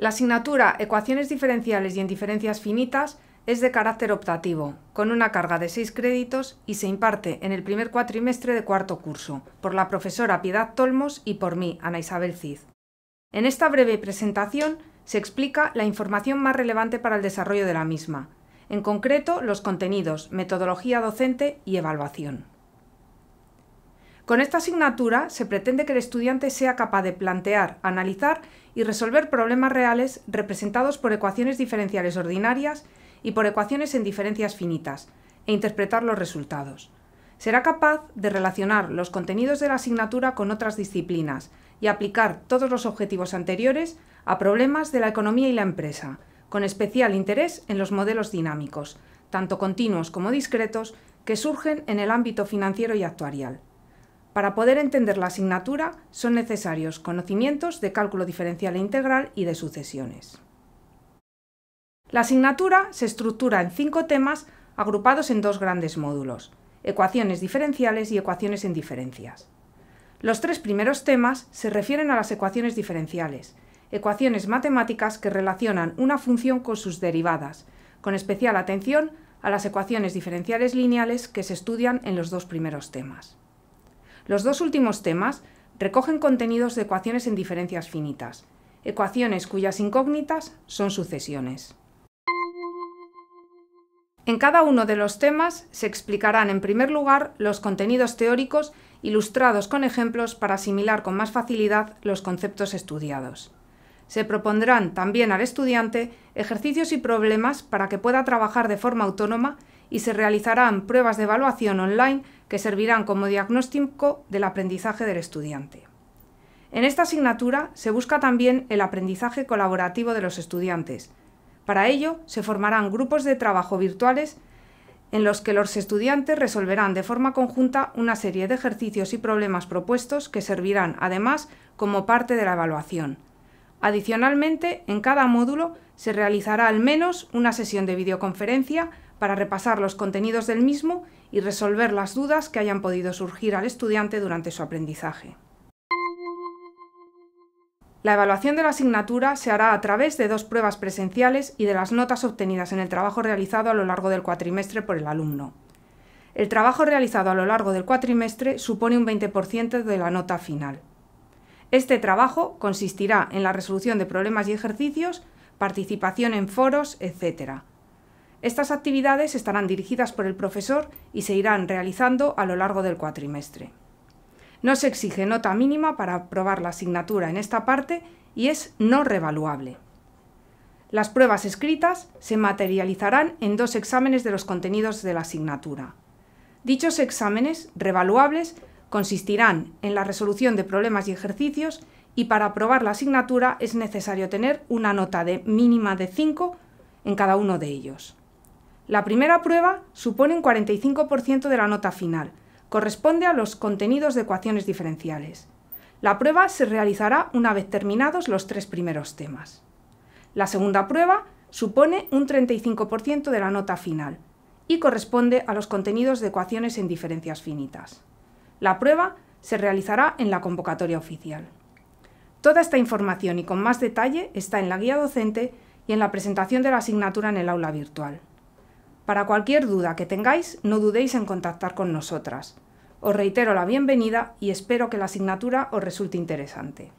La asignatura Ecuaciones diferenciales y en diferencias finitas es de carácter optativo, con una carga de seis créditos y se imparte en el primer cuatrimestre de cuarto curso por la profesora Piedad Tolmos y por mí, Ana Isabel Cid. En esta breve presentación se explica la información más relevante para el desarrollo de la misma, en concreto los contenidos, metodología docente y evaluación. Con esta asignatura se pretende que el estudiante sea capaz de plantear, analizar y resolver problemas reales representados por ecuaciones diferenciales ordinarias y por ecuaciones en diferencias finitas, e interpretar los resultados. Será capaz de relacionar los contenidos de la asignatura con otras disciplinas y aplicar todos los objetivos anteriores a problemas de la economía y la empresa, con especial interés en los modelos dinámicos, tanto continuos como discretos, que surgen en el ámbito financiero y actuarial. Para poder entender la asignatura son necesarios conocimientos de cálculo diferencial e integral y de sucesiones. La asignatura se estructura en cinco temas agrupados en dos grandes módulos, ecuaciones diferenciales y ecuaciones en diferencias. Los tres primeros temas se refieren a las ecuaciones diferenciales, ecuaciones matemáticas que relacionan una función con sus derivadas, con especial atención a las ecuaciones diferenciales lineales que se estudian en los dos primeros temas. Los dos últimos temas recogen contenidos de ecuaciones en diferencias finitas, ecuaciones cuyas incógnitas son sucesiones. En cada uno de los temas se explicarán en primer lugar los contenidos teóricos ilustrados con ejemplos para asimilar con más facilidad los conceptos estudiados. Se propondrán también al estudiante ejercicios y problemas para que pueda trabajar de forma autónoma y se realizarán pruebas de evaluación online que servirán como diagnóstico del aprendizaje del estudiante. En esta asignatura se busca también el aprendizaje colaborativo de los estudiantes. Para ello, se formarán grupos de trabajo virtuales en los que los estudiantes resolverán de forma conjunta una serie de ejercicios y problemas propuestos que servirán, además, como parte de la evaluación. Adicionalmente, en cada módulo se realizará al menos una sesión de videoconferencia para repasar los contenidos del mismo y resolver las dudas que hayan podido surgir al estudiante durante su aprendizaje. La evaluación de la asignatura se hará a través de dos pruebas presenciales y de las notas obtenidas en el trabajo realizado a lo largo del cuatrimestre por el alumno. El trabajo realizado a lo largo del cuatrimestre supone un 20% de la nota final. Este trabajo consistirá en la resolución de problemas y ejercicios, participación en foros, etc. Estas actividades estarán dirigidas por el profesor y se irán realizando a lo largo del cuatrimestre. No se exige nota mínima para aprobar la asignatura en esta parte y es no revaluable. Las pruebas escritas se materializarán en dos exámenes de los contenidos de la asignatura. Dichos exámenes revaluables consistirán en la resolución de problemas y ejercicios y para aprobar la asignatura es necesario tener una nota de mínima de 5 en cada uno de ellos. La primera prueba supone un 45% de la nota final, corresponde a los contenidos de ecuaciones diferenciales. La prueba se realizará una vez terminados los tres primeros temas. La segunda prueba supone un 35% de la nota final y corresponde a los contenidos de ecuaciones en diferencias finitas. La prueba se realizará en la convocatoria oficial. Toda esta información y con más detalle está en la guía docente y en la presentación de la asignatura en el aula virtual. Para cualquier duda que tengáis, no dudéis en contactar con nosotras. Os reitero la bienvenida y espero que la asignatura os resulte interesante.